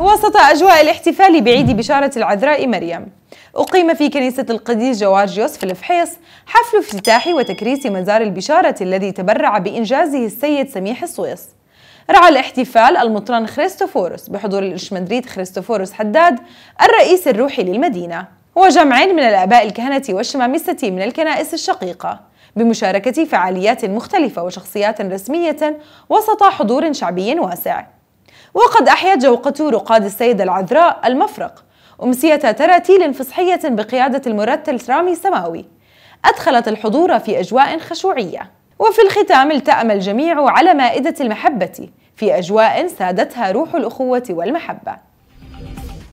وسط أجواء الاحتفال بعيد بشارة العذراء مريم أقيم في كنيسة القديس جوارجيوس في الفحيص حفل افتتاح وتكريس مزار البشارة الذي تبرع بإنجازه السيد سميح السويس رعى الاحتفال المطران خريستوفوروس بحضور الإشمدريد خريستوفوروس حداد الرئيس الروحي للمدينة وجمع من الآباء الكهنة والشمامسة من الكنائس الشقيقة بمشاركة فعاليات مختلفة وشخصيات رسمية وسط حضور شعبي واسع وقد أحيت جوقة رقاد السيدة العذراء المفرق أمسية تراتيل فصحية بقيادة المرتل رامي سماوي أدخلت الحضور في أجواء خشوعية وفي الختام التأم الجميع على مائدة المحبة في أجواء سادتها روح الأخوة والمحبة